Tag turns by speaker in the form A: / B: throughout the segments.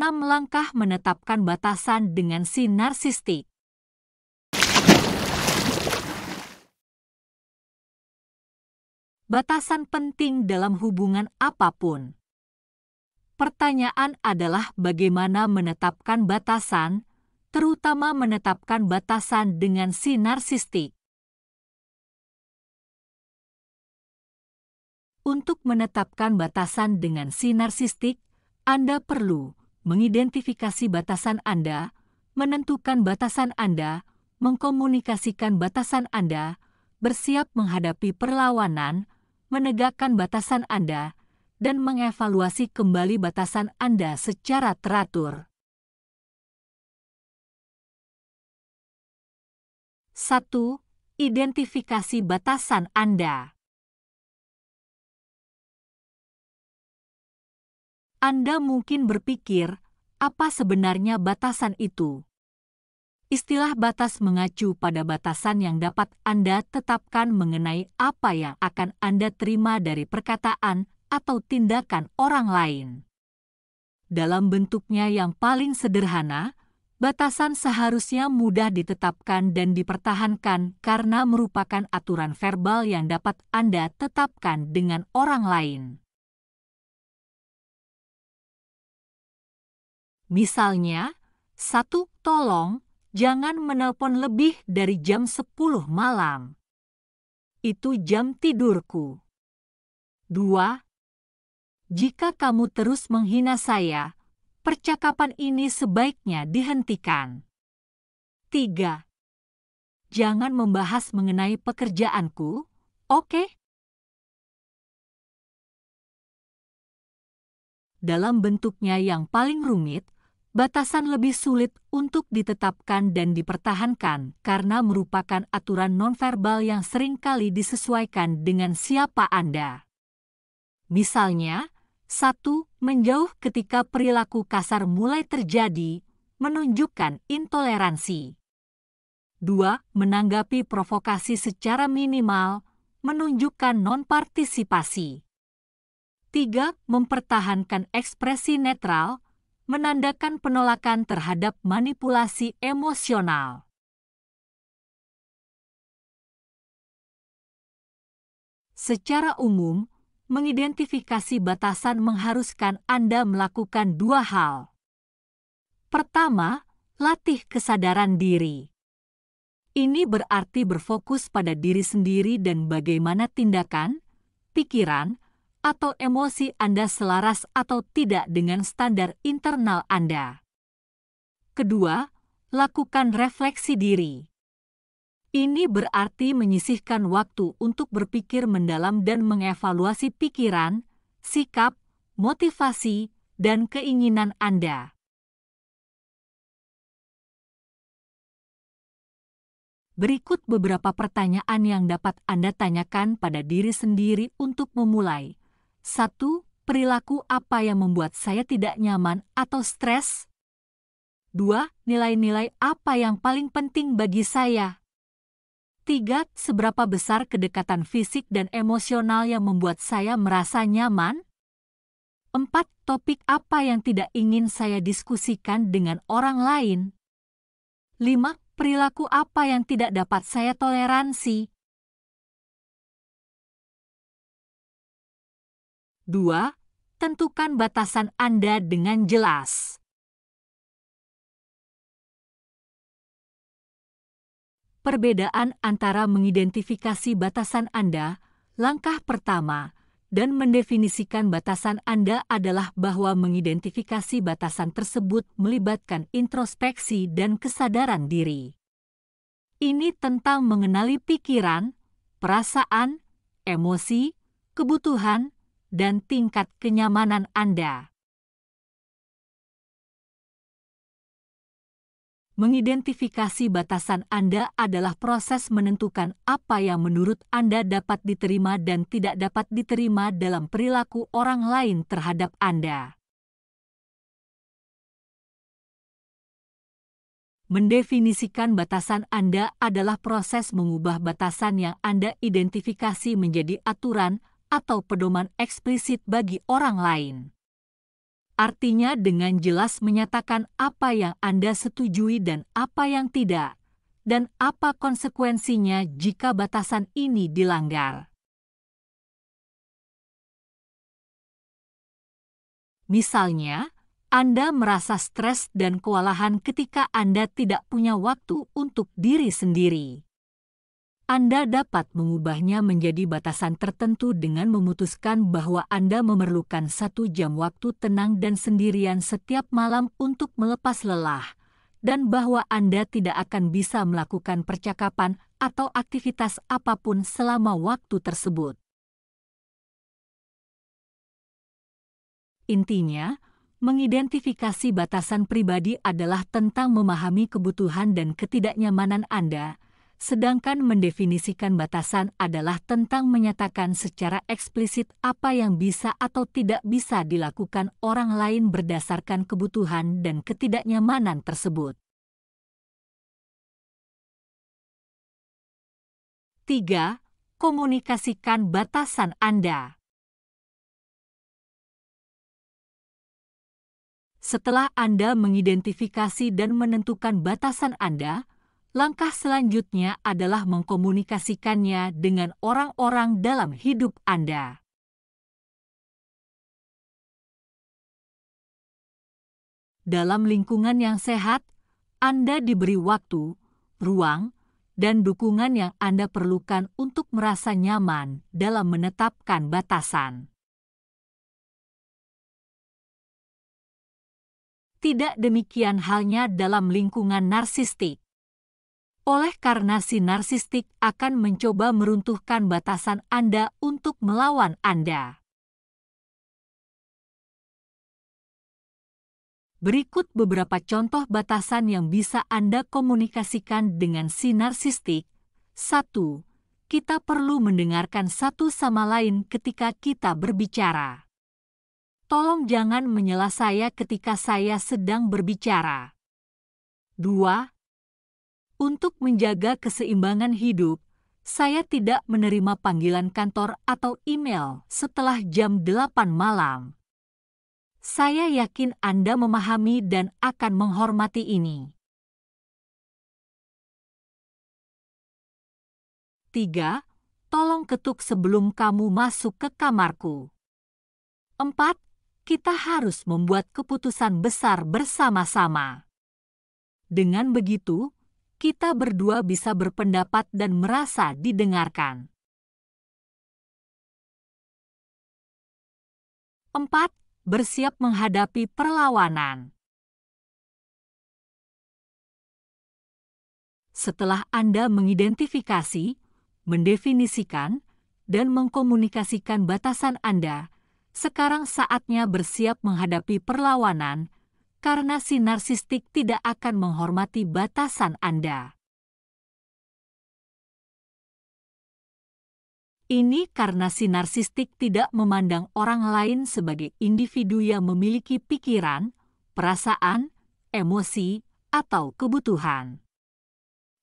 A: enam langkah menetapkan batasan dengan si narsistik. Batasan penting dalam hubungan apapun. Pertanyaan adalah bagaimana menetapkan batasan, terutama menetapkan batasan dengan si narsistik. Untuk menetapkan batasan dengan si narsistik, Anda perlu mengidentifikasi batasan Anda, menentukan batasan Anda, mengkomunikasikan batasan Anda, bersiap menghadapi perlawanan, menegakkan batasan Anda, dan mengevaluasi kembali batasan Anda secara teratur.
B: 1. Identifikasi batasan Anda
A: Anda mungkin berpikir, apa sebenarnya batasan itu? Istilah batas mengacu pada batasan yang dapat Anda tetapkan mengenai apa yang akan Anda terima dari perkataan atau tindakan orang lain. Dalam bentuknya yang paling sederhana, batasan seharusnya mudah ditetapkan dan dipertahankan karena merupakan aturan verbal yang dapat Anda tetapkan dengan orang lain.
B: Misalnya, satu tolong
A: jangan menelpon lebih dari jam 10 malam. Itu jam tidurku. Dua, Jika kamu terus menghina saya, percakapan ini sebaiknya dihentikan. Tiga, Jangan membahas mengenai pekerjaanku, oke? Okay? Dalam bentuknya yang paling rumit, batasan lebih sulit untuk ditetapkan dan dipertahankan karena merupakan aturan nonverbal yang seringkali disesuaikan dengan siapa Anda. Misalnya, satu Menjauh ketika perilaku kasar mulai terjadi, menunjukkan intoleransi. Dua, Menanggapi provokasi secara minimal, menunjukkan nonpartisipasi. Tiga, Mempertahankan ekspresi netral, menandakan penolakan terhadap manipulasi
B: emosional.
A: Secara umum, mengidentifikasi batasan mengharuskan Anda melakukan dua hal. Pertama, latih kesadaran diri. Ini berarti berfokus pada diri sendiri dan bagaimana tindakan, pikiran, atau emosi Anda selaras atau tidak dengan standar internal Anda. Kedua, lakukan refleksi diri. Ini berarti menyisihkan waktu untuk berpikir mendalam dan mengevaluasi pikiran, sikap, motivasi, dan keinginan Anda. Berikut beberapa pertanyaan yang dapat Anda tanyakan pada diri sendiri untuk memulai. 1. Perilaku apa yang membuat saya tidak nyaman atau stres? 2. Nilai-nilai apa yang paling penting bagi saya? 3. Seberapa besar kedekatan fisik dan emosional yang membuat saya merasa nyaman? 4. Topik apa yang tidak ingin saya diskusikan dengan orang lain? 5. Perilaku apa yang tidak dapat saya toleransi?
B: 2. Tentukan batasan Anda dengan jelas.
A: Perbedaan antara mengidentifikasi batasan Anda, langkah pertama, dan mendefinisikan batasan Anda adalah bahwa mengidentifikasi batasan tersebut melibatkan introspeksi dan kesadaran diri. Ini tentang mengenali pikiran, perasaan, emosi, kebutuhan, dan tingkat kenyamanan
B: Anda.
A: Mengidentifikasi batasan Anda adalah proses menentukan apa yang menurut Anda dapat diterima dan tidak dapat diterima dalam perilaku orang lain terhadap Anda. Mendefinisikan batasan Anda adalah proses mengubah batasan yang Anda identifikasi menjadi aturan atau pedoman eksplisit bagi orang lain. Artinya dengan jelas menyatakan apa yang Anda setujui dan apa yang tidak, dan apa konsekuensinya jika batasan ini
B: dilanggar.
A: Misalnya, Anda merasa stres dan kewalahan ketika Anda tidak punya waktu untuk diri sendiri. Anda dapat mengubahnya menjadi batasan tertentu dengan memutuskan bahwa Anda memerlukan satu jam waktu tenang dan sendirian setiap malam untuk melepas lelah, dan bahwa Anda tidak akan bisa melakukan percakapan atau aktivitas apapun selama
B: waktu tersebut.
A: Intinya, mengidentifikasi batasan pribadi adalah tentang memahami kebutuhan dan ketidaknyamanan Anda sedangkan mendefinisikan batasan adalah tentang menyatakan secara eksplisit apa yang bisa atau tidak bisa dilakukan orang lain berdasarkan kebutuhan dan ketidaknyamanan tersebut.
B: 3. Komunikasikan batasan Anda.
A: Setelah Anda mengidentifikasi dan menentukan batasan Anda, langkah selanjutnya adalah mengkomunikasikannya dengan orang-orang dalam hidup Anda. Dalam lingkungan yang sehat, Anda diberi waktu, ruang, dan dukungan yang Anda perlukan untuk merasa nyaman dalam menetapkan batasan. Tidak demikian halnya dalam lingkungan narsistik. Oleh karena si narsistik akan mencoba meruntuhkan
B: batasan Anda untuk melawan Anda.
A: Berikut beberapa contoh batasan yang bisa Anda komunikasikan dengan si narsistik. 1. Kita perlu mendengarkan satu sama lain ketika kita berbicara. Tolong jangan menyela saya ketika saya sedang berbicara. 2. Untuk menjaga keseimbangan hidup, saya tidak menerima panggilan kantor atau email setelah jam 8 malam. Saya yakin Anda memahami dan akan menghormati ini.
B: 3. Tolong
A: ketuk sebelum kamu masuk ke kamarku. 4. Kita harus membuat keputusan besar bersama-sama. Dengan begitu, kita berdua bisa berpendapat dan merasa didengarkan.
B: 4. Bersiap menghadapi perlawanan.
A: Setelah Anda mengidentifikasi, mendefinisikan, dan mengkomunikasikan batasan Anda, sekarang saatnya bersiap menghadapi perlawanan karena si narsistik tidak akan menghormati
B: batasan Anda.
A: Ini karena si narsistik tidak memandang orang lain sebagai individu yang memiliki pikiran, perasaan, emosi, atau kebutuhan.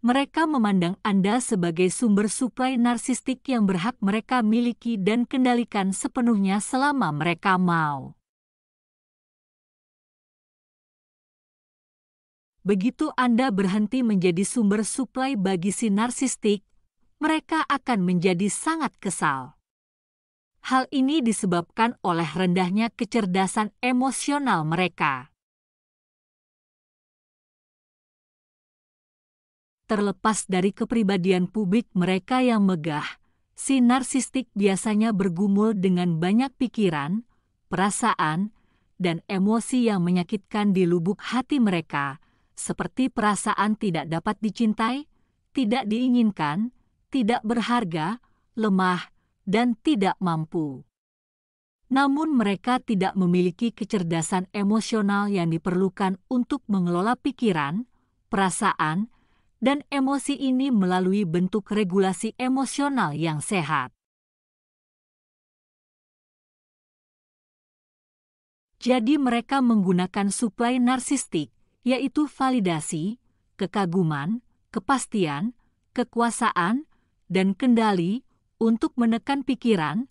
A: Mereka memandang Anda sebagai sumber suplai narsistik yang berhak mereka miliki dan kendalikan sepenuhnya selama mereka mau.
B: begitu Anda berhenti
A: menjadi sumber suplai bagi si narsistik, mereka akan menjadi sangat kesal. Hal ini disebabkan oleh rendahnya kecerdasan
B: emosional mereka.
A: Terlepas dari kepribadian publik mereka yang megah, si narsistik biasanya bergumul dengan banyak pikiran, perasaan, dan emosi yang menyakitkan di lubuk hati mereka, seperti perasaan tidak dapat dicintai, tidak diinginkan, tidak berharga, lemah, dan tidak mampu. Namun, mereka tidak memiliki kecerdasan emosional yang diperlukan untuk mengelola pikiran, perasaan, dan emosi ini melalui bentuk regulasi emosional yang sehat. Jadi, mereka menggunakan suplai narsistik yaitu validasi, kekaguman, kepastian, kekuasaan, dan kendali untuk menekan pikiran,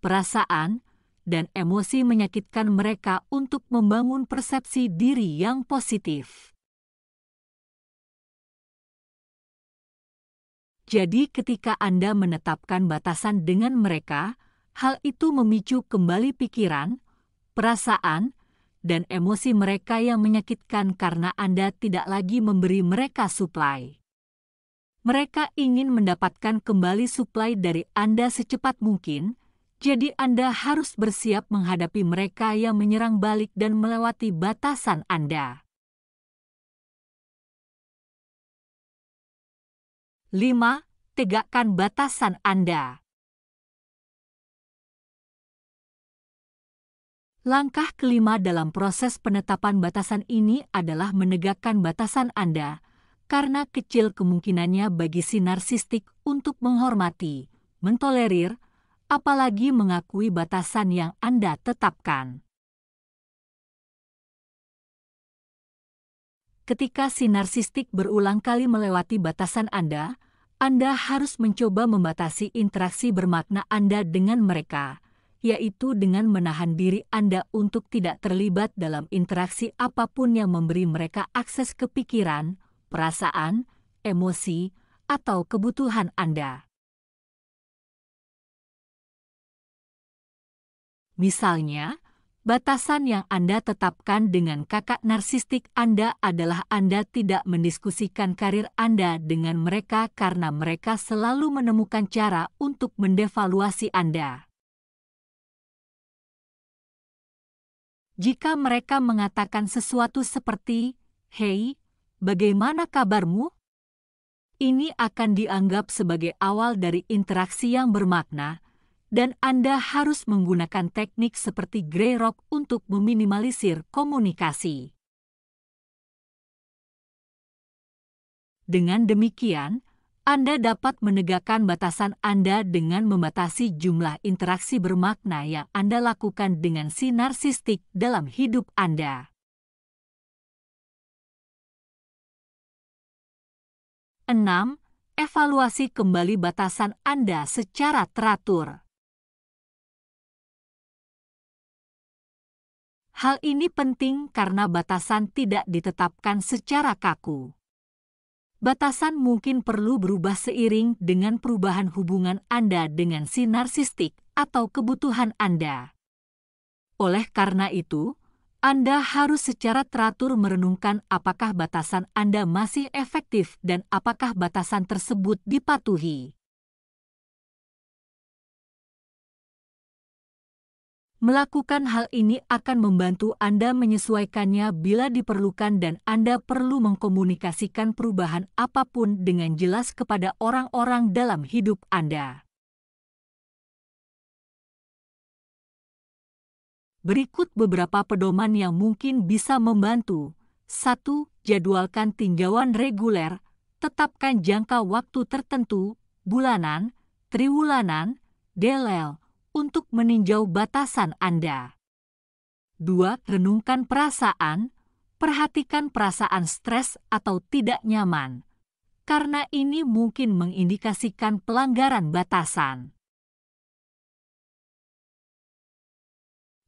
A: perasaan, dan emosi menyakitkan mereka untuk membangun persepsi diri yang positif. Jadi, ketika Anda menetapkan batasan dengan mereka, hal itu memicu kembali pikiran, perasaan, dan emosi mereka yang menyakitkan karena Anda tidak lagi memberi mereka suplai. Mereka ingin mendapatkan kembali suplai dari Anda secepat mungkin, jadi Anda harus bersiap menghadapi mereka yang menyerang balik dan melewati batasan Anda.
B: Lima. Tegakkan batasan Anda. Langkah kelima
A: dalam proses penetapan batasan ini adalah menegakkan batasan Anda, karena kecil kemungkinannya bagi si narsistik untuk menghormati, mentolerir, apalagi mengakui batasan yang Anda tetapkan. Ketika si narsistik berulang kali melewati batasan Anda, Anda harus mencoba membatasi interaksi bermakna Anda dengan mereka yaitu dengan menahan diri Anda untuk tidak terlibat dalam interaksi apapun yang memberi mereka akses ke pikiran, perasaan, emosi, atau kebutuhan Anda. Misalnya, batasan yang Anda tetapkan dengan kakak narsistik Anda adalah Anda tidak mendiskusikan karir Anda dengan mereka karena mereka selalu menemukan cara untuk
B: mendevaluasi Anda.
A: jika mereka mengatakan sesuatu seperti, Hei, bagaimana kabarmu? Ini akan dianggap sebagai awal dari interaksi yang bermakna, dan Anda harus menggunakan teknik seperti Grey Rock untuk
B: meminimalisir komunikasi.
A: Dengan demikian, anda dapat menegakkan batasan Anda dengan membatasi jumlah interaksi bermakna yang Anda lakukan dengan si narsistik dalam
B: hidup Anda. Enam, Evaluasi kembali batasan Anda secara teratur.
A: Hal ini penting karena batasan tidak ditetapkan secara kaku batasan mungkin perlu berubah seiring dengan perubahan hubungan Anda dengan si narsistik atau kebutuhan Anda. Oleh karena itu, Anda harus secara teratur merenungkan apakah batasan Anda masih efektif dan apakah batasan tersebut dipatuhi.
B: Melakukan hal ini akan membantu
A: Anda menyesuaikannya bila diperlukan dan Anda perlu mengkomunikasikan perubahan apapun dengan jelas kepada orang-orang dalam hidup Anda.
B: Berikut beberapa
A: pedoman yang mungkin bisa membantu. 1. Jadwalkan tinjauan reguler. Tetapkan jangka waktu tertentu, bulanan, triwulanan, delel, e untuk meninjau batasan Anda. 2. Renungkan perasaan, perhatikan perasaan stres atau tidak nyaman, karena ini mungkin mengindikasikan pelanggaran batasan.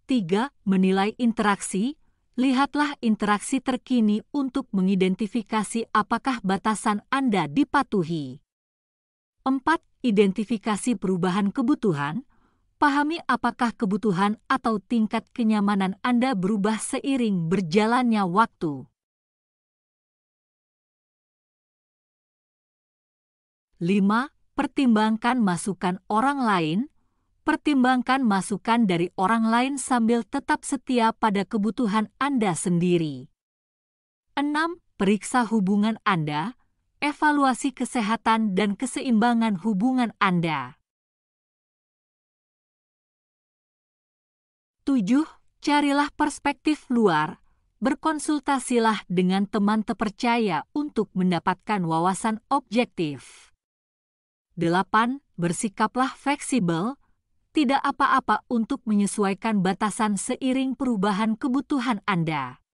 B: 3. Menilai
A: interaksi, lihatlah interaksi terkini untuk mengidentifikasi apakah batasan Anda dipatuhi. 4. Identifikasi perubahan kebutuhan, Pahami apakah kebutuhan atau tingkat kenyamanan Anda berubah seiring berjalannya waktu. Lima, Pertimbangkan masukan orang lain. Pertimbangkan masukan dari orang lain sambil tetap setia pada kebutuhan Anda sendiri. Enam, Periksa hubungan Anda, evaluasi kesehatan dan keseimbangan hubungan Anda.
B: 7. Carilah
A: perspektif luar. Berkonsultasilah dengan teman terpercaya untuk mendapatkan wawasan objektif. 8. Bersikaplah fleksibel. Tidak apa-apa untuk menyesuaikan batasan seiring perubahan
B: kebutuhan Anda.